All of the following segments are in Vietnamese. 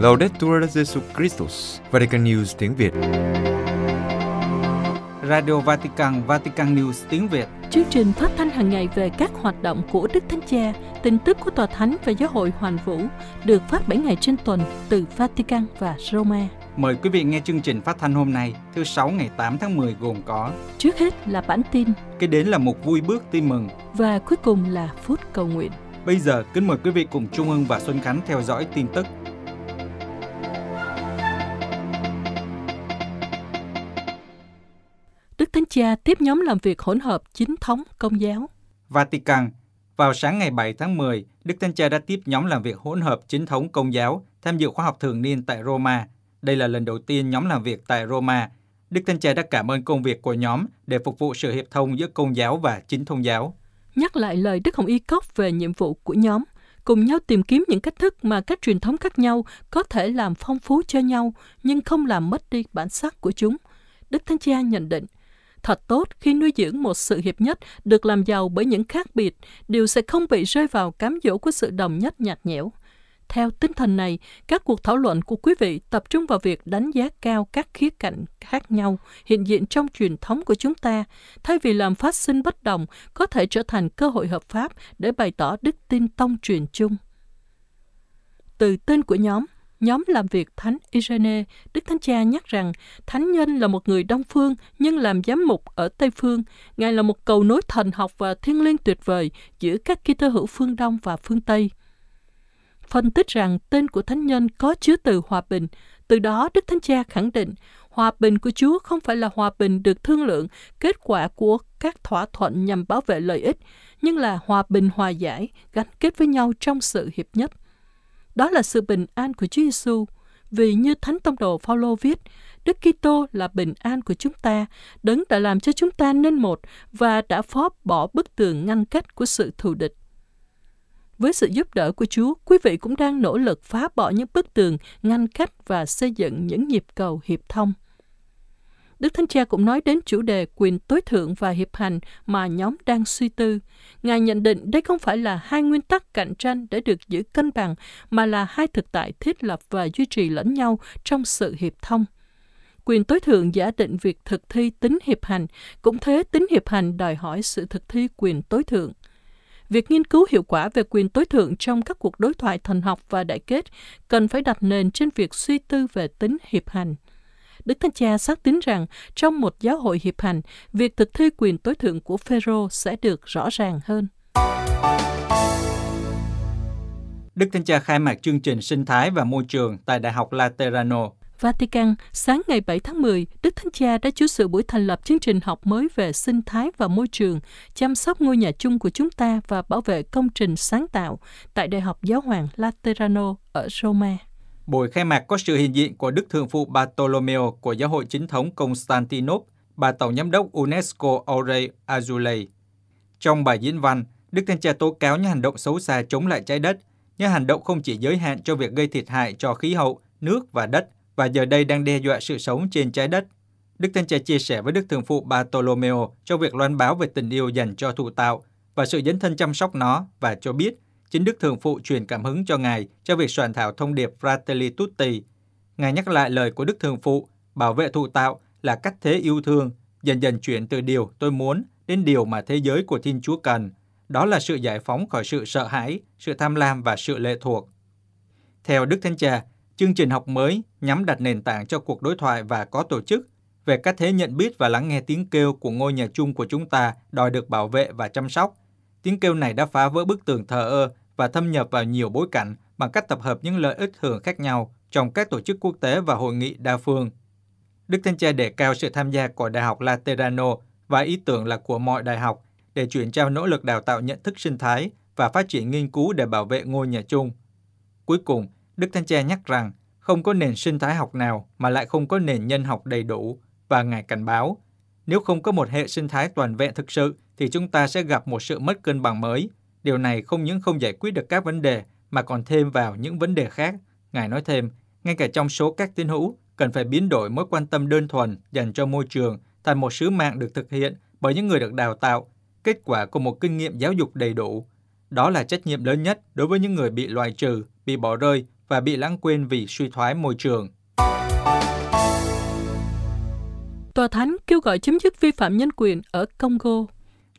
Laudetur Jesu Christus, Vatican News tiếng Việt. Radio Vatican, Vatican News tiếng Việt. Chương trình phát thanh hàng ngày về các hoạt động của Đức Thánh Cha, tin tức của Tòa Thánh và Giáo hội Hoàn Vũ được phát 7 ngày trên tuần từ Vatican và Roma. Mời quý vị nghe chương trình phát thanh hôm nay, thứ sáu ngày 8 tháng 10 gồm có Trước hết là bản tin kế đến là một vui bước tin mừng Và cuối cùng là phút cầu nguyện Bây giờ, kính mời quý vị cùng Trung ương và Xuân Khánh theo dõi tin tức cha tiếp nhóm làm việc hỗn hợp chính thống công giáo. Vatican Vào sáng ngày 7 tháng 10, Đức Thánh Cha đã tiếp nhóm làm việc hỗn hợp chính thống công giáo tham dự khóa học thường niên tại Roma. Đây là lần đầu tiên nhóm làm việc tại Roma. Đức Thánh Cha đã cảm ơn công việc của nhóm để phục vụ sự hiệp thông giữa công giáo và chính thông giáo. Nhắc lại lời Đức Hồng Y Cốc về nhiệm vụ của nhóm, cùng nhau tìm kiếm những cách thức mà các truyền thống khác nhau có thể làm phong phú cho nhau nhưng không làm mất đi bản sắc của chúng. Đức Thánh Cha nhận định, Thật tốt khi nuôi dưỡng một sự hiệp nhất được làm giàu bởi những khác biệt, điều sẽ không bị rơi vào cám dỗ của sự đồng nhất nhạt nhẽo. Theo tinh thần này, các cuộc thảo luận của quý vị tập trung vào việc đánh giá cao các khía cạnh khác nhau hiện diện trong truyền thống của chúng ta, thay vì làm phát sinh bất đồng có thể trở thành cơ hội hợp pháp để bày tỏ đức tin tông truyền chung. Từ tên của nhóm, nhóm làm việc Thánh Irene, Đức Thánh Cha nhắc rằng Thánh Nhân là một người Đông Phương nhưng làm giám mục ở Tây Phương. Ngài là một cầu nối thần học và thiên liêng tuyệt vời giữa các Kitô hữu phương Đông và phương Tây. Phân tích rằng tên của Thánh Nhân có chứa từ hòa bình, từ đó Đức Thánh Cha khẳng định hòa bình của Chúa không phải là hòa bình được thương lượng, kết quả của các thỏa thuận nhằm bảo vệ lợi ích, nhưng là hòa bình hòa giải, gắn kết với nhau trong sự hiệp nhất – đó là sự bình an của Chúa Giêsu. Vì như Thánh Tông Đồ Phaolô viết, Đức Kitô là bình an của chúng ta, đấng đã làm cho chúng ta nên một và đã phó bỏ bức tường ngăn cách của sự thù địch. Với sự giúp đỡ của Chúa, quý vị cũng đang nỗ lực phá bỏ những bức tường ngăn cách và xây dựng những nhịp cầu hiệp thông. Đức Thánh Cha cũng nói đến chủ đề quyền tối thượng và hiệp hành mà nhóm đang suy tư. Ngài nhận định đây không phải là hai nguyên tắc cạnh tranh để được giữ cân bằng, mà là hai thực tại thiết lập và duy trì lẫn nhau trong sự hiệp thông quyền tối thượng giả định việc thực thi tính hiệp hành, cũng thế tính hiệp hành đòi hỏi sự thực thi quyền tối thượng. Việc nghiên cứu hiệu quả về quyền tối thượng trong các cuộc đối thoại thần học và đại kết cần phải đặt nền trên việc suy tư về tính hiệp hành. Đức Thánh Cha xác tín rằng trong một giáo hội hiệp hành, việc thực thi quyền tối thượng của Phêrô sẽ được rõ ràng hơn. Đức Thánh Cha khai mạc chương trình sinh thái và môi trường tại Đại học Laterano. Vatican, sáng ngày 7 tháng 10, Đức Thánh Cha đã chủ sự buổi thành lập chương trình học mới về sinh thái và môi trường, chăm sóc ngôi nhà chung của chúng ta và bảo vệ công trình sáng tạo tại Đại học Giáo hoàng Laterano ở Roma. Buổi khai mạc có sự hiện diện của Đức Thượng phụ Bartolomeo của Giáo hội Chính thống Constantinople bà Tổng Giám đốc UNESCO Aurel Azoulay. Trong bài diễn văn, Đức Thanh Cha tố cáo những hành động xấu xa chống lại trái đất, những hành động không chỉ giới hạn cho việc gây thiệt hại cho khí hậu, nước và đất, và giờ đây đang đe dọa sự sống trên trái đất. Đức Thanh Cha chia sẻ với Đức Thường phụ Bartolomeo trong việc loan báo về tình yêu dành cho thụ tạo và sự dấn thân chăm sóc nó và cho biết chính Đức Thường Phụ truyền cảm hứng cho Ngài cho việc soạn thảo thông điệp Fratelli Tutti. Ngài nhắc lại lời của Đức Thường Phụ, bảo vệ thụ tạo là cách thế yêu thương, dần dần chuyển từ điều tôi muốn đến điều mà thế giới của Thiên Chúa cần. Đó là sự giải phóng khỏi sự sợ hãi, sự tham lam và sự lệ thuộc. Theo Đức Thánh Cha, chương trình học mới nhắm đặt nền tảng cho cuộc đối thoại và có tổ chức về cách thế nhận biết và lắng nghe tiếng kêu của ngôi nhà chung của chúng ta đòi được bảo vệ và chăm sóc. Tiếng kêu này đã phá vỡ bức tường thờ ơ và thâm nhập vào nhiều bối cảnh bằng cách tập hợp những lợi ích hưởng khác nhau trong các tổ chức quốc tế và hội nghị đa phương. Đức Thanh Cha đề cao sự tham gia của Đại học Laterano và ý tưởng là của mọi đại học để chuyển trao nỗ lực đào tạo nhận thức sinh thái và phát triển nghiên cứu để bảo vệ ngôi nhà chung. Cuối cùng, Đức Thanh Cha nhắc rằng không có nền sinh thái học nào mà lại không có nền nhân học đầy đủ và ngài cảnh báo nếu không có một hệ sinh thái toàn vẹn thực sự thì chúng ta sẽ gặp một sự mất cân bằng mới Điều này không những không giải quyết được các vấn đề mà còn thêm vào những vấn đề khác. Ngài nói thêm, ngay cả trong số các tín hữu, cần phải biến đổi mối quan tâm đơn thuần dành cho môi trường thành một sứ mạng được thực hiện bởi những người được đào tạo, kết quả của một kinh nghiệm giáo dục đầy đủ. Đó là trách nhiệm lớn nhất đối với những người bị loại trừ, bị bỏ rơi và bị lãng quên vì suy thoái môi trường. Tòa Thánh kêu gọi chấm dứt vi phạm nhân quyền ở Congo.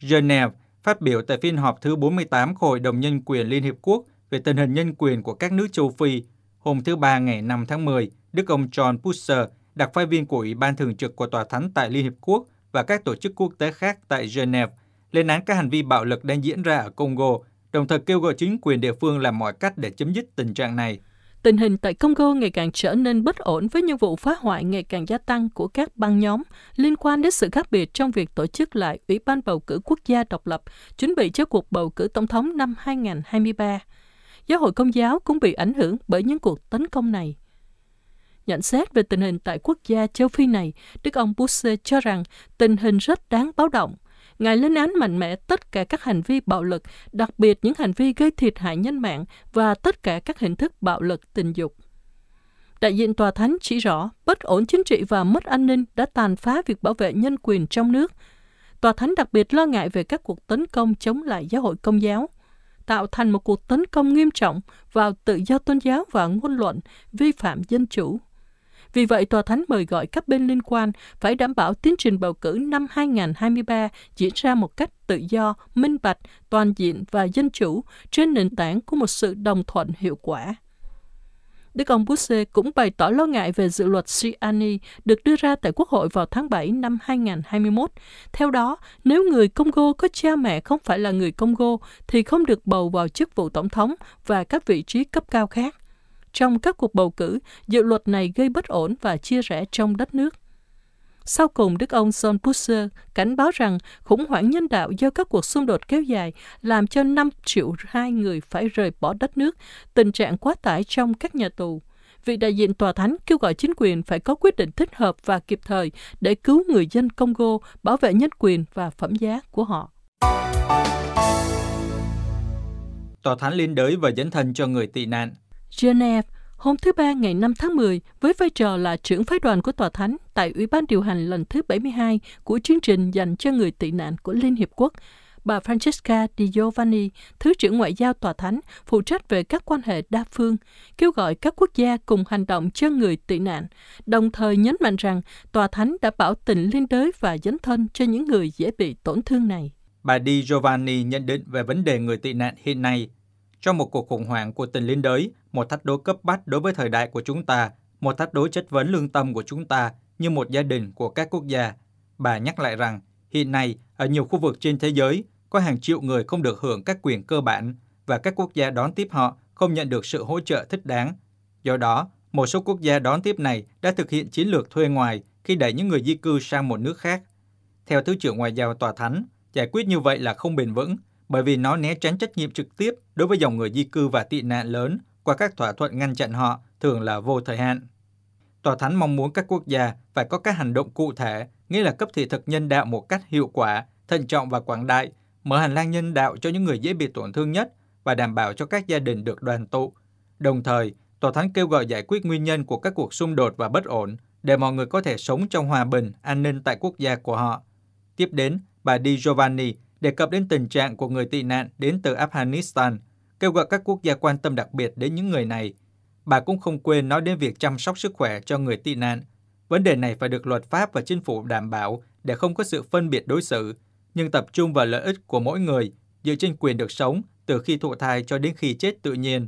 Geneva Phát biểu tại phiên họp thứ 48 của Hội đồng Nhân quyền Liên Hiệp Quốc về tình hình nhân quyền của các nước châu Phi, hôm thứ Ba ngày 5 tháng 10, Đức ông John Pusser, đặc phái viên của Ủy ban Thường trực của Tòa Thánh tại Liên Hiệp Quốc và các tổ chức quốc tế khác tại Geneva, lên án các hành vi bạo lực đang diễn ra ở Congo, đồng thời kêu gọi chính quyền địa phương làm mọi cách để chấm dứt tình trạng này. Tình hình tại Congo ngày càng trở nên bất ổn với những vụ phá hoại ngày càng gia tăng của các băng nhóm liên quan đến sự khác biệt trong việc tổ chức lại Ủy ban bầu cử quốc gia độc lập chuẩn bị cho cuộc bầu cử tổng thống năm 2023. Giáo hội Công giáo cũng bị ảnh hưởng bởi những cuộc tấn công này. Nhận xét về tình hình tại quốc gia châu Phi này, Đức ông Busse cho rằng tình hình rất đáng báo động – Ngài lên án mạnh mẽ tất cả các hành vi bạo lực, đặc biệt những hành vi gây thiệt hại nhân mạng và tất cả các hình thức bạo lực tình dục. Đại diện tòa thánh chỉ rõ, bất ổn chính trị và mất an ninh đã tàn phá việc bảo vệ nhân quyền trong nước. Tòa thánh đặc biệt lo ngại về các cuộc tấn công chống lại giáo hội công giáo, tạo thành một cuộc tấn công nghiêm trọng vào tự do tôn giáo và ngôn luận, vi phạm dân chủ, vì vậy, tòa thánh mời gọi các bên liên quan phải đảm bảo tiến trình bầu cử năm 2023 diễn ra một cách tự do, minh bạch, toàn diện và dân chủ trên nền tảng của một sự đồng thuận hiệu quả. Đức ông Busse cũng bày tỏ lo ngại về dự luật Siani được đưa ra tại Quốc hội vào tháng 7 năm 2021. Theo đó, nếu người Congo có cha mẹ không phải là người Congo thì không được bầu vào chức vụ tổng thống và các vị trí cấp cao khác trong các cuộc bầu cử, dự luật này gây bất ổn và chia rẽ trong đất nước. Sau cùng, Đức ông John Pusser cảnh báo rằng khủng hoảng nhân đạo do các cuộc xung đột kéo dài làm cho 5 triệu hai người phải rời bỏ đất nước, tình trạng quá tải trong các nhà tù. Vị đại diện tòa thánh kêu gọi chính quyền phải có quyết định thích hợp và kịp thời để cứu người dân Congo, bảo vệ nhân quyền và phẩm giá của họ. Tòa thánh liên đới và dấn thân cho người tị nạn Geneva hôm thứ Ba ngày 5 tháng 10 với vai trò là trưởng phái đoàn của Tòa Thánh tại Ủy ban điều hành lần thứ 72 của chương trình dành cho người tị nạn của Liên Hiệp Quốc. Bà Francesca Di Giovanni, Thứ trưởng Ngoại giao Tòa Thánh, phụ trách về các quan hệ đa phương, kêu gọi các quốc gia cùng hành động cho người tị nạn, đồng thời nhấn mạnh rằng Tòa Thánh đã bảo tình liên đới và dấn thân cho những người dễ bị tổn thương này. Bà Di Giovanni nhận định về vấn đề người tị nạn hiện nay trong một cuộc khủng hoảng của tình liên đới, một thách đố cấp bách đối với thời đại của chúng ta, một thách đố chất vấn lương tâm của chúng ta như một gia đình của các quốc gia. Bà nhắc lại rằng, hiện nay ở nhiều khu vực trên thế giới, có hàng triệu người không được hưởng các quyền cơ bản và các quốc gia đón tiếp họ không nhận được sự hỗ trợ thích đáng. Do đó, một số quốc gia đón tiếp này đã thực hiện chiến lược thuê ngoài khi đẩy những người di cư sang một nước khác. Theo Thứ trưởng Ngoại giao Tòa Thánh, giải quyết như vậy là không bền vững bởi vì nó né tránh trách nhiệm trực tiếp đối với dòng người di cư và tị nạn lớn qua các thỏa thuận ngăn chặn họ, thường là vô thời hạn. Tòa Thánh mong muốn các quốc gia phải có các hành động cụ thể, nghĩa là cấp thị thực nhân đạo một cách hiệu quả, thận trọng và quảng đại, mở hành lang nhân đạo cho những người dễ bị tổn thương nhất và đảm bảo cho các gia đình được đoàn tụ. Đồng thời, Tòa Thánh kêu gọi giải quyết nguyên nhân của các cuộc xung đột và bất ổn để mọi người có thể sống trong hòa bình, an ninh tại quốc gia của họ. Tiếp đến, bà Di Giovanni, đề cập đến tình trạng của người tị nạn đến từ Afghanistan, kêu gọi các quốc gia quan tâm đặc biệt đến những người này. Bà cũng không quên nói đến việc chăm sóc sức khỏe cho người tị nạn. Vấn đề này phải được luật pháp và chính phủ đảm bảo để không có sự phân biệt đối xử, nhưng tập trung vào lợi ích của mỗi người dựa trên quyền được sống từ khi thụ thai cho đến khi chết tự nhiên.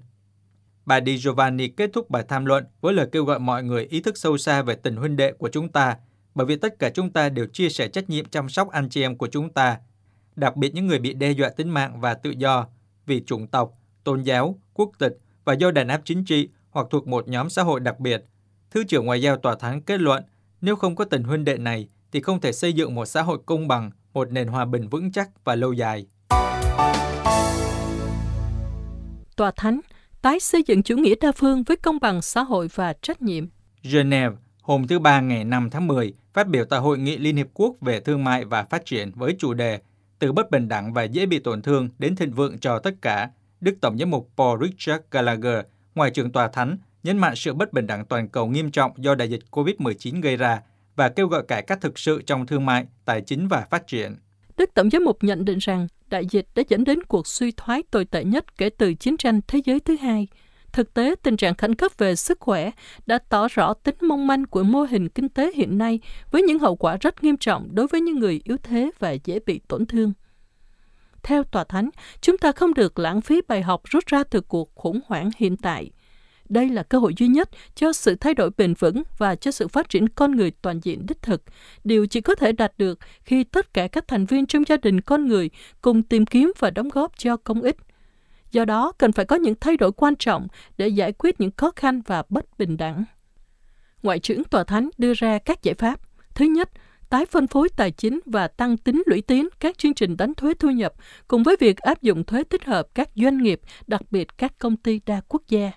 Bà Di Giovanni kết thúc bài tham luận với lời kêu gọi mọi người ý thức sâu xa về tình huynh đệ của chúng ta, bởi vì tất cả chúng ta đều chia sẻ trách nhiệm chăm sóc anh chị em của chúng ta đặc biệt những người bị đe dọa tính mạng và tự do vì chủng tộc, tôn giáo, quốc tịch và do đàn áp chính trị hoặc thuộc một nhóm xã hội đặc biệt. Thứ trưởng Ngoại giao tòa thánh kết luận, nếu không có tình huynh đệ này thì không thể xây dựng một xã hội công bằng, một nền hòa bình vững chắc và lâu dài. Tòa Thánh tái xây dựng chủ nghĩa đa phương với công bằng xã hội và trách nhiệm. Geneva, hôm thứ Ba ngày 5 tháng 10, phát biểu tại Hội nghị Liên Hiệp Quốc về Thương mại và Phát triển với chủ đề từ bất bình đẳng và dễ bị tổn thương đến thịnh vượng cho tất cả, Đức Tổng giám mục Paul Richard Gallagher, ngoài trường Tòa Thánh, nhấn mạnh sự bất bình đẳng toàn cầu nghiêm trọng do đại dịch COVID-19 gây ra và kêu gọi cải cách thực sự trong thương mại, tài chính và phát triển. Đức Tổng giám mục nhận định rằng đại dịch đã dẫn đến cuộc suy thoái tồi tệ nhất kể từ chiến tranh thế giới thứ hai – Thực tế, tình trạng khẩn cấp về sức khỏe đã tỏ rõ tính mong manh của mô hình kinh tế hiện nay với những hậu quả rất nghiêm trọng đối với những người yếu thế và dễ bị tổn thương. Theo Tòa Thánh, chúng ta không được lãng phí bài học rút ra từ cuộc khủng hoảng hiện tại. Đây là cơ hội duy nhất cho sự thay đổi bền vững và cho sự phát triển con người toàn diện đích thực, điều chỉ có thể đạt được khi tất cả các thành viên trong gia đình con người cùng tìm kiếm và đóng góp cho công ích Do đó, cần phải có những thay đổi quan trọng để giải quyết những khó khăn và bất bình đẳng. Ngoại trưởng Tòa Thánh đưa ra các giải pháp. Thứ nhất, tái phân phối tài chính và tăng tính lũy tiến các chương trình đánh thuế thu nhập cùng với việc áp dụng thuế tích hợp các doanh nghiệp, đặc biệt các công ty đa quốc gia.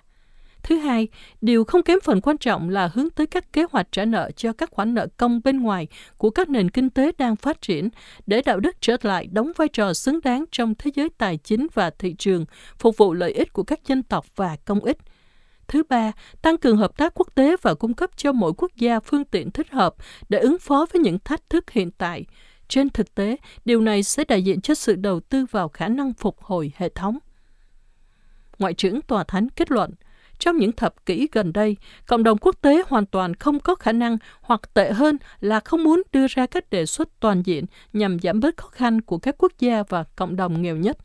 Thứ hai, điều không kém phần quan trọng là hướng tới các kế hoạch trả nợ cho các khoản nợ công bên ngoài của các nền kinh tế đang phát triển để đạo đức trở lại đóng vai trò xứng đáng trong thế giới tài chính và thị trường, phục vụ lợi ích của các dân tộc và công ích. Thứ ba, tăng cường hợp tác quốc tế và cung cấp cho mỗi quốc gia phương tiện thích hợp để ứng phó với những thách thức hiện tại. Trên thực tế, điều này sẽ đại diện cho sự đầu tư vào khả năng phục hồi hệ thống. Ngoại trưởng Tòa Thánh kết luận, trong những thập kỷ gần đây, cộng đồng quốc tế hoàn toàn không có khả năng hoặc tệ hơn là không muốn đưa ra các đề xuất toàn diện nhằm giảm bớt khó khăn của các quốc gia và cộng đồng nghèo nhất.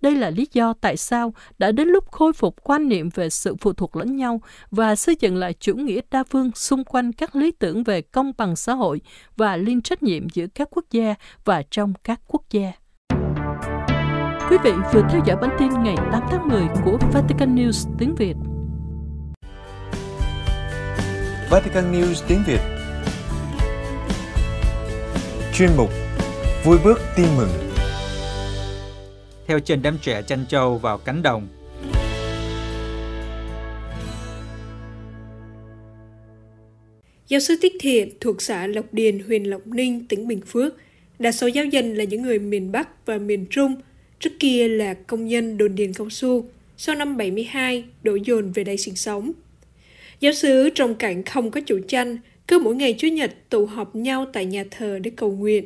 Đây là lý do tại sao đã đến lúc khôi phục quan niệm về sự phụ thuộc lẫn nhau và xây dựng lại chủ nghĩa đa phương xung quanh các lý tưởng về công bằng xã hội và liên trách nhiệm giữa các quốc gia và trong các quốc gia. Quý vị vừa theo dõi bản tin ngày 8 tháng 10 của Vatican News tiếng Việt. Vatican News tiếng Việt Chuyên mục Vui bước tin mừng Theo chân đám trẻ chăn trâu vào cánh đồng Giáo sư tích Thiện thuộc xã Lộc Điền, huyện Lộc Ninh, tỉnh Bình Phước Đa số giáo dân là những người miền Bắc và miền Trung, trước kia là công nhân đồn điền cao su. Sau năm 72, đổ dồn về đây sinh sống. Giáo sứ trong cảnh không có chủ tranh, cứ mỗi ngày Chúa nhật tụ họp nhau tại nhà thờ để cầu nguyện.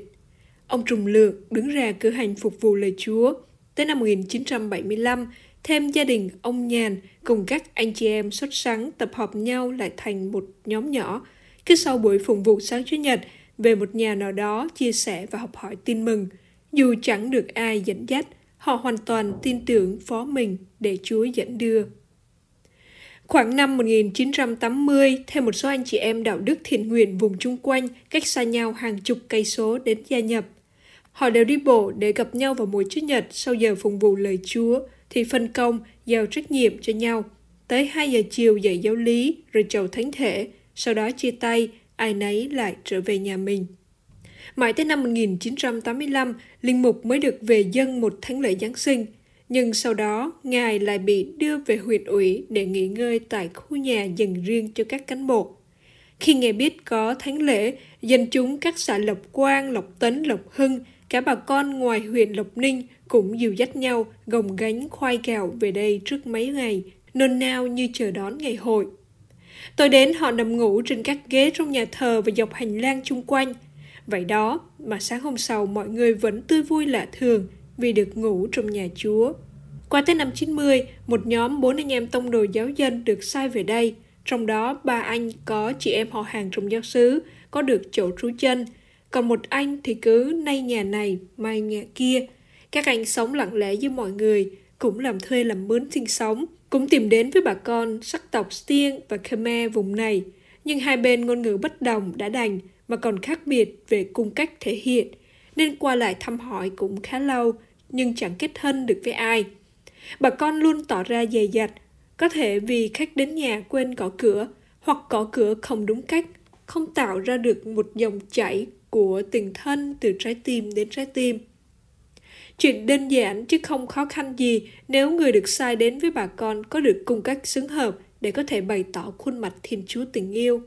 Ông Trùng Lượng đứng ra cửa hành phục vụ lời Chúa. Tới năm 1975, thêm gia đình ông Nhàn cùng các anh chị em xuất sắng tập họp nhau lại thành một nhóm nhỏ. Cứ sau buổi phục vụ sáng Chúa nhật, về một nhà nào đó chia sẻ và học hỏi tin mừng. Dù chẳng được ai dẫn dắt, họ hoàn toàn tin tưởng phó mình để Chúa dẫn đưa. Khoảng năm 1980, theo một số anh chị em đạo đức thiện nguyện vùng chung quanh, cách xa nhau hàng chục cây số đến gia nhập. Họ đều đi bộ để gặp nhau vào mỗi Chủ nhật sau giờ phục vụ lời Chúa, thì phân công, giao trách nhiệm cho nhau. Tới 2 giờ chiều dạy giáo lý, rồi chầu thánh thể, sau đó chia tay, ai nấy lại trở về nhà mình. Mãi tới năm 1985, Linh Mục mới được về dân một thánh lễ Giáng sinh – nhưng sau đó ngài lại bị đưa về huyện ủy để nghỉ ngơi tại khu nhà dành riêng cho các cán bộ. Khi nghe biết có thánh lễ, dân chúng các xã Lộc Quang, Lộc Tấn, Lộc Hưng, cả bà con ngoài huyện Lộc Ninh cũng dìu dắt nhau gồng gánh khoai gạo về đây trước mấy ngày, nôn nao như chờ đón ngày hội. Tôi đến họ nằm ngủ trên các ghế trong nhà thờ và dọc hành lang chung quanh. Vậy đó mà sáng hôm sau mọi người vẫn tươi vui lạ thường – vì được ngủ trong nhà Chúa. Qua tới năm 90, một nhóm bốn anh em tông đồ giáo dân được sai về đây, trong đó ba anh có chị em họ hàng trong giáo xứ, có được chỗ trú chân, còn một anh thì cứ nay nhà này, mai nhà kia. Các anh sống lặng lẽ với mọi người, cũng làm thuê làm mướn sinh sống, cũng tìm đến với bà con sắc tộc Stiêng và Khmer vùng này. Nhưng hai bên ngôn ngữ bất đồng đã đành, mà còn khác biệt về cung cách thể hiện, nên qua lại thăm hỏi cũng khá lâu – nhưng chẳng kết thân được với ai. Bà con luôn tỏ ra dè dặt, có thể vì khách đến nhà quên gõ cửa hoặc gõ cửa không đúng cách, không tạo ra được một dòng chảy của tình thân từ trái tim đến trái tim. Chuyện đơn giản chứ không khó khăn gì nếu người được sai đến với bà con có được cung cách xứng hợp để có thể bày tỏ khuôn mặt Thiên Chúa tình yêu.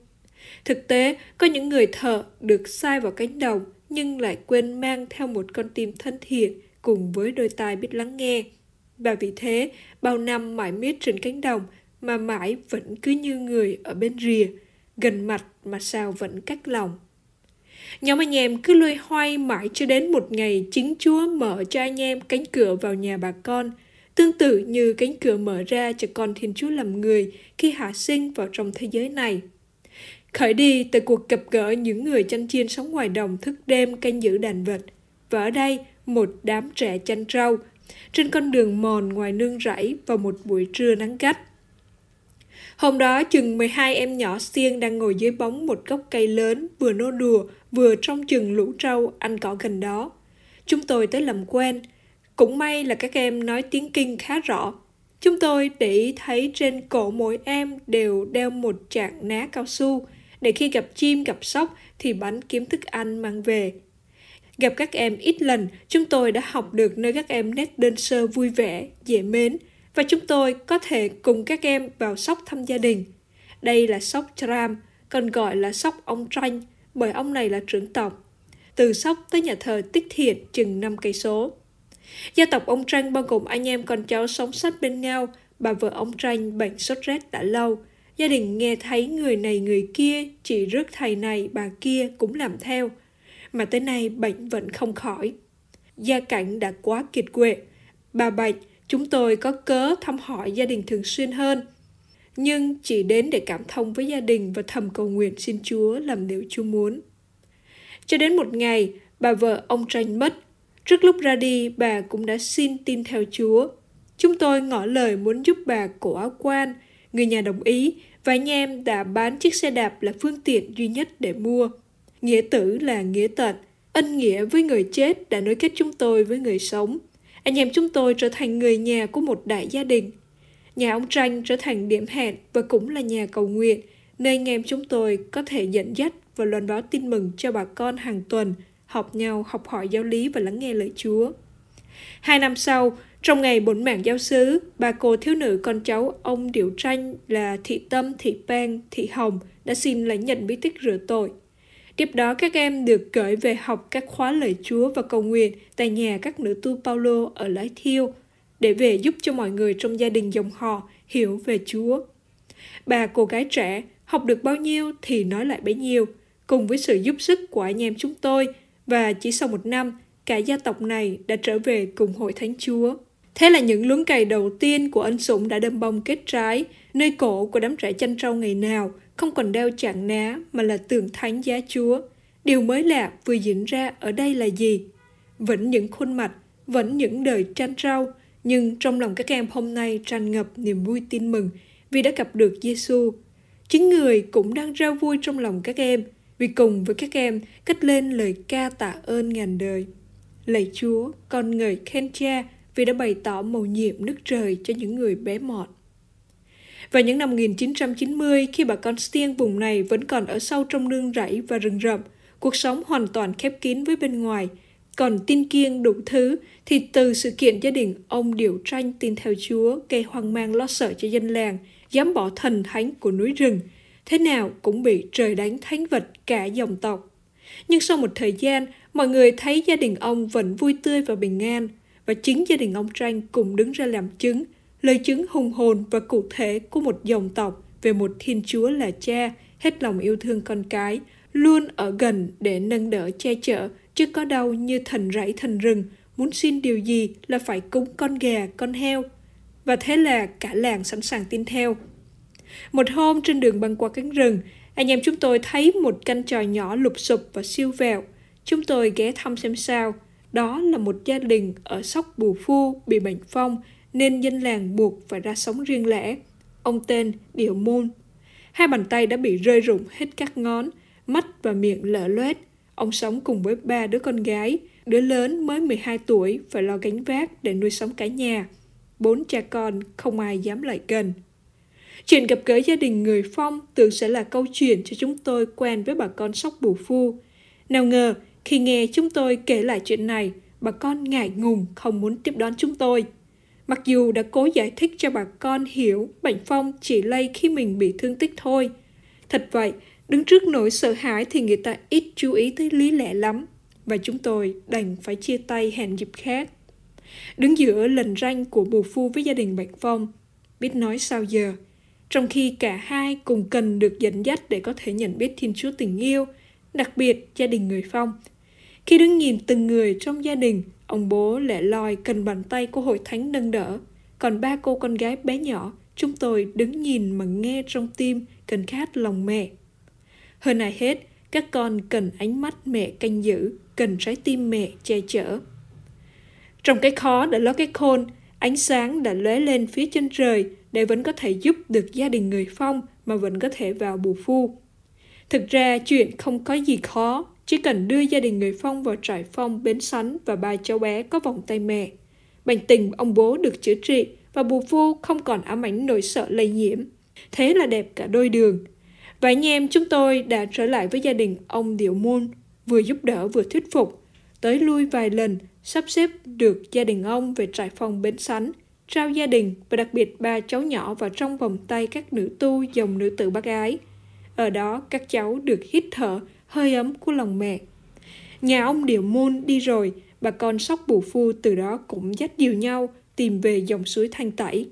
Thực tế, có những người thợ được sai vào cánh đồng nhưng lại quên mang theo một con tim thân thiện cùng với đôi tai biết lắng nghe. Và vì thế, bao năm mãi miết trên cánh đồng mà mãi vẫn cứ như người ở bên rìa, gần mặt mà sao vẫn cắt lòng. Nhóm anh em cứ lôi hoay mãi cho đến một ngày chính Chúa mở cho anh em cánh cửa vào nhà bà con, tương tự như cánh cửa mở ra cho con Thiên Chúa làm người khi hạ sinh vào trong thế giới này. Khởi đi từ cuộc gặp gỡ những người chăn chiên sống ngoài đồng thức đêm canh giữ đàn vật. Và ở đây, một đám trẻ chăn rau, trên con đường mòn ngoài nương rẫy vào một buổi trưa nắng gắt. Hôm đó chừng 12 em nhỏ xiên đang ngồi dưới bóng một gốc cây lớn vừa nô đùa vừa trong chừng lũ trâu ăn cỏ gần đó. Chúng tôi tới làm quen. Cũng may là các em nói tiếng kinh khá rõ. Chúng tôi để ý thấy trên cổ mỗi em đều đeo một chạng ná cao su để khi gặp chim gặp sóc thì bắn kiếm thức ăn mang về Gặp các em ít lần, chúng tôi đã học được nơi các em nét đơn sơ vui vẻ, dễ mến và chúng tôi có thể cùng các em vào sóc thăm gia đình. Đây là sóc Tram, còn gọi là sóc ông Tranh bởi ông này là trưởng tộc. Từ sóc tới nhà thờ Tích Thiện chừng 5 cây số. Gia tộc ông Tranh bao gồm anh em con cháu sống sát bên nhau, bà vợ ông Tranh bệnh sốt rét đã lâu. Gia đình nghe thấy người này người kia, chỉ rước thầy này bà kia cũng làm theo – mà tới nay bệnh vẫn không khỏi. Gia cảnh đã quá kiệt quệ. Bà Bạch, chúng tôi có cớ thăm hỏi gia đình thường xuyên hơn. Nhưng chỉ đến để cảm thông với gia đình và thầm cầu nguyện xin Chúa làm điều Chúa muốn. Cho đến một ngày, bà vợ ông Tranh mất. Trước lúc ra đi, bà cũng đã xin tin theo Chúa. Chúng tôi ngỏ lời muốn giúp bà cổ áo quan, người nhà đồng ý và anh em đã bán chiếc xe đạp là phương tiện duy nhất để mua nghĩa tử là nghĩa tật, ân nghĩa với người chết đã nối kết chúng tôi với người sống. Anh em chúng tôi trở thành người nhà của một đại gia đình. Nhà ông Tranh trở thành điểm hẹn và cũng là nhà cầu nguyện, nơi anh em chúng tôi có thể dẫn dắt và loan báo tin mừng cho bà con hàng tuần, học nhau, học hỏi giáo lý và lắng nghe lời Chúa. Hai năm sau, trong ngày bốn mảng giáo sứ, bà cô thiếu nữ con cháu ông Điệu Tranh là Thị Tâm, Thị Pang, Thị Hồng đã xin lãnh nhận bí tích rửa tội – Tiếp đó các em được gửi về học các khóa lời Chúa và cầu nguyện tại nhà các nữ tu Paulo ở Lái Thiêu để về giúp cho mọi người trong gia đình dòng họ hiểu về Chúa. Bà cô gái trẻ học được bao nhiêu thì nói lại bấy nhiêu, cùng với sự giúp sức của anh em chúng tôi và chỉ sau một năm, cả gia tộc này đã trở về cùng hội thánh Chúa. Thế là những luống cày đầu tiên của anh Sủng đã đâm bông kết trái, nơi cổ của đám trẻ chanh rau ngày nào – không còn đeo chạng ná mà là tượng thánh giá chúa. Điều mới lạ vừa diễn ra ở đây là gì? Vẫn những khuôn mặt, vẫn những đời tranh rau, nhưng trong lòng các em hôm nay tràn ngập niềm vui tin mừng vì đã gặp được Giêsu. Chính người cũng đang rao vui trong lòng các em vì cùng với các em cất lên lời ca tạ ơn ngàn đời. Lạy Chúa, con người khen cha vì đã bày tỏ mầu nhiệm nước trời cho những người bé mọn. Vào những năm 1990, khi bà con Stiên vùng này vẫn còn ở sâu trong nương rẫy và rừng rậm, cuộc sống hoàn toàn khép kín với bên ngoài. Còn tin kiêng đủ thứ thì từ sự kiện gia đình ông điều tranh tin theo Chúa gây hoang mang lo sợ cho dân làng, dám bỏ thần thánh của núi rừng, thế nào cũng bị trời đánh thánh vật cả dòng tộc. Nhưng sau một thời gian, mọi người thấy gia đình ông vẫn vui tươi và bình an, và chính gia đình ông Tranh cũng đứng ra làm chứng lời chứng hùng hồn và cụ thể của một dòng tộc về một Thiên Chúa là cha, hết lòng yêu thương con cái, luôn ở gần để nâng đỡ che chở, chứ có đâu như thần rẫy thần rừng, muốn xin điều gì là phải cúng con gà, con heo. Và thế là cả làng sẵn sàng tin theo. Một hôm trên đường băng qua cánh rừng, anh em chúng tôi thấy một căn tròi nhỏ lụp sụp và siêu vẹo. Chúng tôi ghé thăm xem sao. Đó là một gia đình ở sóc Bù Phu bị bệnh phong nên dân làng buộc phải ra sống riêng lẻ. Ông tên Điệu Môn. Hai bàn tay đã bị rơi rụng hết các ngón, mắt và miệng lở loét. Ông sống cùng với ba đứa con gái, đứa lớn mới 12 tuổi phải lo gánh vác để nuôi sống cả nhà. Bốn cha con không ai dám lại gần. Chuyện gặp gỡ gia đình người Phong tưởng sẽ là câu chuyện cho chúng tôi quen với bà con sóc bù phu. Nào ngờ, khi nghe chúng tôi kể lại chuyện này, bà con ngại ngùng không muốn tiếp đón chúng tôi. Mặc dù đã cố giải thích cho bà con hiểu bệnh phong chỉ lây khi mình bị thương tích thôi. Thật vậy, đứng trước nỗi sợ hãi thì người ta ít chú ý tới lý lẽ lắm và chúng tôi đành phải chia tay hẹn dịp khác. Đứng giữa lần ranh của bù phu với gia đình bệnh phong, biết nói sao giờ, trong khi cả hai cùng cần được dẫn dắt để có thể nhận biết Thiên Chúa tình yêu, đặc biệt gia đình người Phong. Khi đứng nhìn từng người trong gia đình Ông bố lệ loi cần bàn tay của hội thánh nâng đỡ. Còn ba cô con gái bé nhỏ, chúng tôi đứng nhìn mà nghe trong tim cần khát lòng mẹ. Hơn ai hết, các con cần ánh mắt mẹ canh giữ, cần trái tim mẹ che chở. Trong cái khó đã ló cái khôn, ánh sáng đã lóe lên phía trên trời để vẫn có thể giúp được gia đình người phong mà vẫn có thể vào bù phu. Thực ra chuyện không có gì khó chỉ cần đưa gia đình người Phong vào trại phong bến sắn và ba cháu bé có vòng tay mẹ. Bệnh tình ông bố được chữa trị và bù phu không còn ám ảnh nỗi sợ lây nhiễm. Thế là đẹp cả đôi đường. Và anh em chúng tôi đã trở lại với gia đình ông Điệu Môn, vừa giúp đỡ vừa thuyết phục, tới lui vài lần sắp xếp được gia đình ông về trại phong bến sắn, trao gia đình và đặc biệt ba cháu nhỏ vào trong vòng tay các nữ tu dòng nữ tử bác ái. Ở đó các cháu được hít thở hơi ấm của lòng mẹ. Nhà ông Điệu Môn đi rồi, bà con sóc bù phu từ đó cũng dắt điều nhau tìm về dòng suối Thanh Tẩy.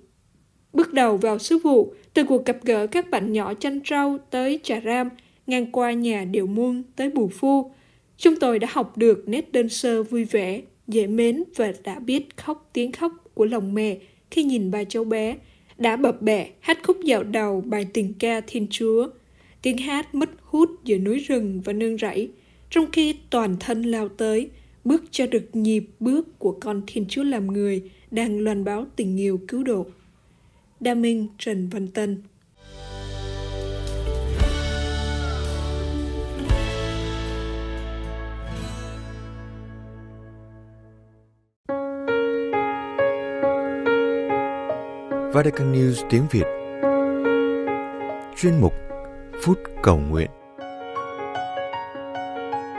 Bước đầu vào sứ vụ, từ cuộc gặp gỡ các bạn nhỏ chanh rau tới trà ram, ngang qua nhà Điệu Môn tới bù phu, chúng tôi đã học được nét đơn sơ vui vẻ, dễ mến và đã biết khóc tiếng khóc của lòng mẹ khi nhìn ba cháu bé, đã bập bẹ hát khúc dạo đầu bài tình ca Thiên Chúa – tiếng hát mất hút giữa núi rừng và nương rẫy, trong khi toàn thân lao tới, bước cho được nhịp bước của con Thiên Chúa làm người đang loan báo tình yêu cứu độ. Đa Minh Trần Văn Tân Vatican News tiếng Việt Chuyên mục phút cầu nguyện.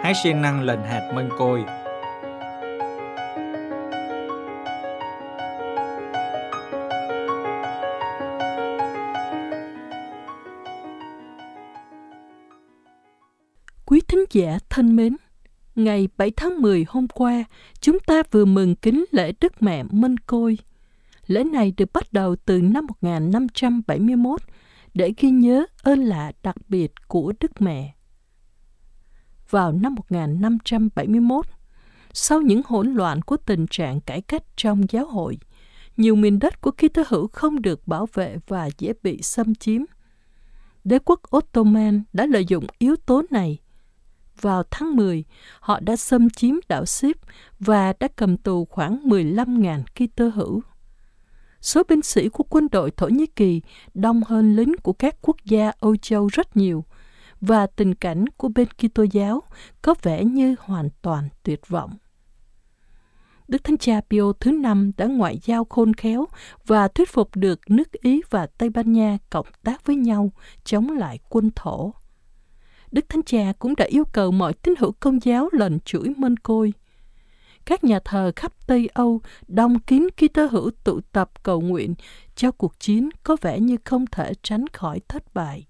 Hãy siêng năng lần hạt mân côi Quý thính giả thân mến, ngày 7 tháng 10 hôm qua, chúng ta vừa mừng kính lễ Đức Mẹ Minh Côi. Lễ này được bắt đầu từ năm 1571 để ghi nhớ ơn lạ đặc biệt của Đức Mẹ. Vào năm 1571, sau những hỗn loạn của tình trạng cải cách trong giáo hội, nhiều miền đất của ký tứ hữu không được bảo vệ và dễ bị xâm chiếm. Đế quốc Ottoman đã lợi dụng yếu tố này. Vào tháng 10, họ đã xâm chiếm đảo Ship và đã cầm tù khoảng 15.000 ký tơ hữu số binh sĩ của quân đội Thổ Nhĩ Kỳ đông hơn lính của các quốc gia Âu Châu rất nhiều, và tình cảnh của bên Kitô giáo có vẻ như hoàn toàn tuyệt vọng. Đức Thánh Cha Pio thứ năm đã ngoại giao khôn khéo và thuyết phục được nước Ý và Tây Ban Nha cộng tác với nhau chống lại quân thổ. Đức Thánh Cha cũng đã yêu cầu mọi tín hữu công giáo lần chuỗi mân côi – các nhà thờ khắp Tây Âu đông kín khi tơ hữu tụ tập cầu nguyện cho cuộc chiến có vẻ như không thể tránh khỏi thất bại.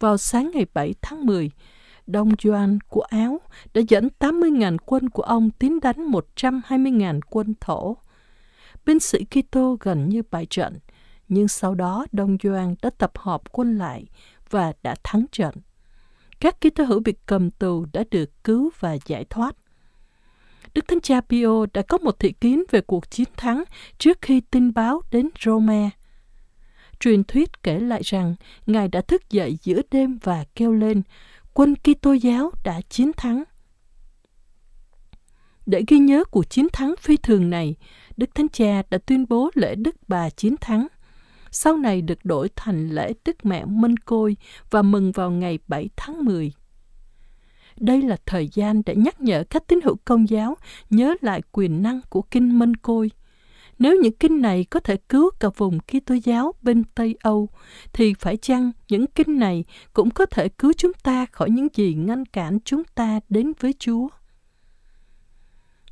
Vào sáng ngày 7 tháng 10, Đông Doan của Áo đã dẫn 80.000 quân của ông tiến đánh 120.000 quân thổ. Binh sĩ Kitô gần như bại trận, nhưng sau đó Đông Doan đã tập hợp quân lại và đã thắng trận. Các Kitô hữu bị cầm tù đã được cứu và giải thoát. Đức Thánh Cha Pio đã có một thị kiến về cuộc chiến thắng trước khi tin báo đến Rome. Truyền thuyết kể lại rằng Ngài đã thức dậy giữa đêm và kêu lên, quân Kitô giáo đã chiến thắng. Để ghi nhớ cuộc chiến thắng phi thường này, Đức Thánh Cha đã tuyên bố lễ Đức Bà chiến thắng, sau này được đổi thành lễ Đức Mẹ Minh Côi và mừng vào ngày 7 tháng 10. Đây là thời gian để nhắc nhở các tín hữu công giáo nhớ lại quyền năng của kinh Mân Côi. Nếu những kinh này có thể cứu cả vùng Kitô giáo bên Tây Âu, thì phải chăng những kinh này cũng có thể cứu chúng ta khỏi những gì ngăn cản chúng ta đến với Chúa?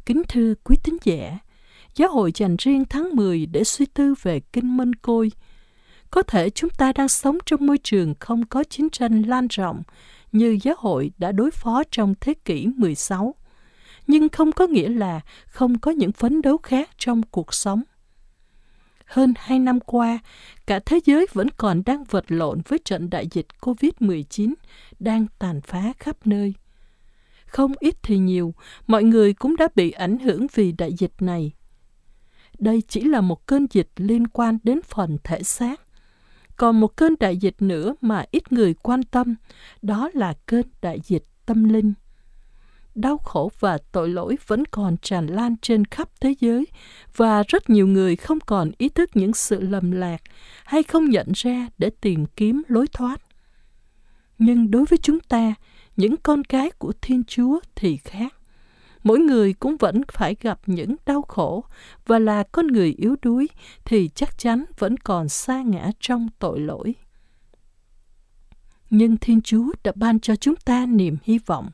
Kính thưa quý tín giả, Giáo hội dành riêng tháng 10 để suy tư về Kinh Mân Côi. Có thể chúng ta đang sống trong môi trường không có chiến tranh lan rộng, như giáo hội đã đối phó trong thế kỷ 16, nhưng không có nghĩa là không có những phấn đấu khác trong cuộc sống. Hơn hai năm qua, cả thế giới vẫn còn đang vật lộn với trận đại dịch COVID-19 đang tàn phá khắp nơi. Không ít thì nhiều, mọi người cũng đã bị ảnh hưởng vì đại dịch này đây chỉ là một cơn dịch liên quan đến phần thể xác còn một cơn đại dịch nữa mà ít người quan tâm, đó là cơn đại dịch tâm linh. Đau khổ và tội lỗi vẫn còn tràn lan trên khắp thế giới và rất nhiều người không còn ý thức những sự lầm lạc hay không nhận ra để tìm kiếm lối thoát. Nhưng đối với chúng ta, những con cái của Thiên Chúa thì khác mỗi người cũng vẫn phải gặp những đau khổ và là con người yếu đuối thì chắc chắn vẫn còn xa ngã trong tội lỗi. Nhưng Thiên Chúa đã ban cho chúng ta niềm hy vọng.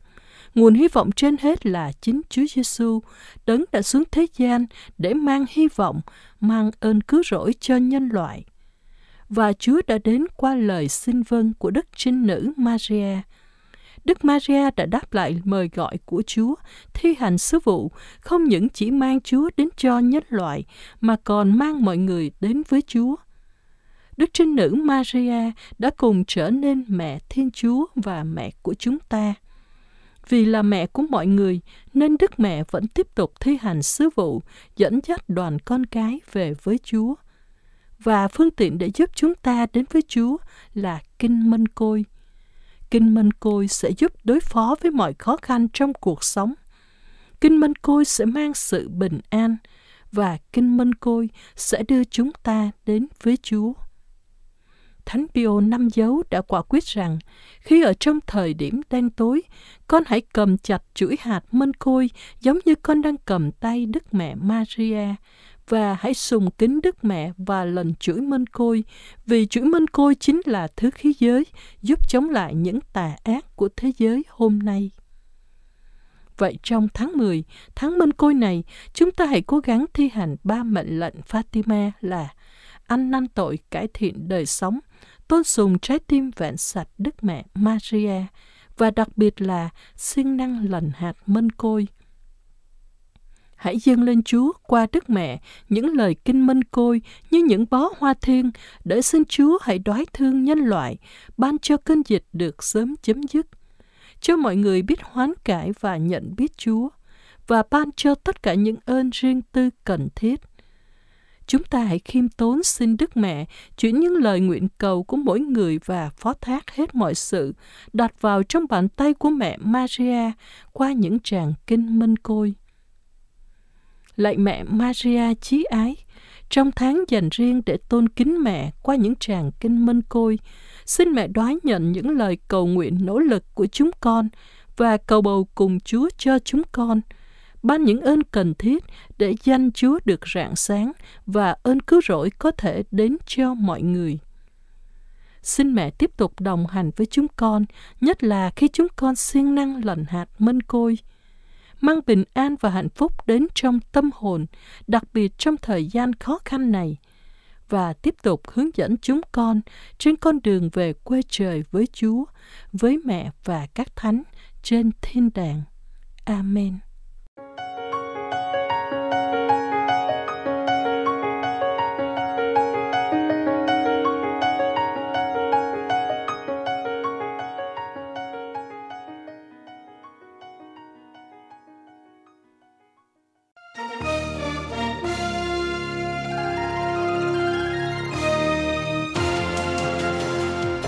Nguồn hy vọng trên hết là chính Chúa Giêsu, đấng đã xuống thế gian để mang hy vọng, mang ơn cứu rỗi cho nhân loại. Và Chúa đã đến qua lời xin vâng của Đức Trinh Nữ Maria, Đức Maria đã đáp lại mời gọi của Chúa, thi hành sứ vụ, không những chỉ mang Chúa đến cho nhân loại, mà còn mang mọi người đến với Chúa. Đức Trinh Nữ Maria đã cùng trở nên mẹ Thiên Chúa và mẹ của chúng ta. Vì là mẹ của mọi người, nên Đức Mẹ vẫn tiếp tục thi hành sứ vụ, dẫn dắt đoàn con cái về với Chúa. Và phương tiện để giúp chúng ta đến với Chúa là Kinh Mân Côi, Kinh Mân Côi sẽ giúp đối phó với mọi khó khăn trong cuộc sống. Kinh Mân Côi sẽ mang sự bình an và Kinh Mân Côi sẽ đưa chúng ta đến với Chúa. Thánh Pio năm dấu đã quả quyết rằng khi ở trong thời điểm đen tối, con hãy cầm chặt chuỗi hạt mân côi giống như con đang cầm tay Đức Mẹ Maria và hãy sùng kính Đức Mẹ và lần chuỗi mân côi, vì chuỗi mân côi chính là thứ khí giới giúp chống lại những tà ác của thế giới hôm nay. Vậy trong tháng 10, tháng mân côi này, chúng ta hãy cố gắng thi hành ba mệnh lệnh Fatima là ăn năn tội cải thiện đời sống, tôn sùng trái tim vẹn sạch Đức Mẹ Maria và đặc biệt là siêng năng lần hạt mân côi – Hãy dâng lên Chúa qua Đức Mẹ những lời kinh minh côi như những bó hoa thiên để xin Chúa hãy đoái thương nhân loại, ban cho cơn dịch được sớm chấm dứt. Cho mọi người biết hoán cải và nhận biết Chúa và ban cho tất cả những ơn riêng tư cần thiết. Chúng ta hãy khiêm tốn xin Đức Mẹ chuyển những lời nguyện cầu của mỗi người và phó thác hết mọi sự đặt vào trong bàn tay của mẹ Maria qua những tràng kinh minh côi lạy mẹ Maria Chí Ái, trong tháng dành riêng để tôn kính mẹ qua những tràng kinh mân côi, xin mẹ đoái nhận những lời cầu nguyện nỗ lực của chúng con và cầu bầu cùng Chúa cho chúng con. Ban những ơn cần thiết để danh Chúa được rạng sáng và ơn cứu rỗi có thể đến cho mọi người xin mẹ tiếp tục đồng hành với chúng con, nhất là khi chúng con siêng năng lần hạt mân côi – mang bình an và hạnh phúc đến trong tâm hồn, đặc biệt trong thời gian khó khăn này, và tiếp tục hướng dẫn chúng con trên con đường về quê trời với Chúa, với mẹ và các thánh trên thiên đàng. Amen.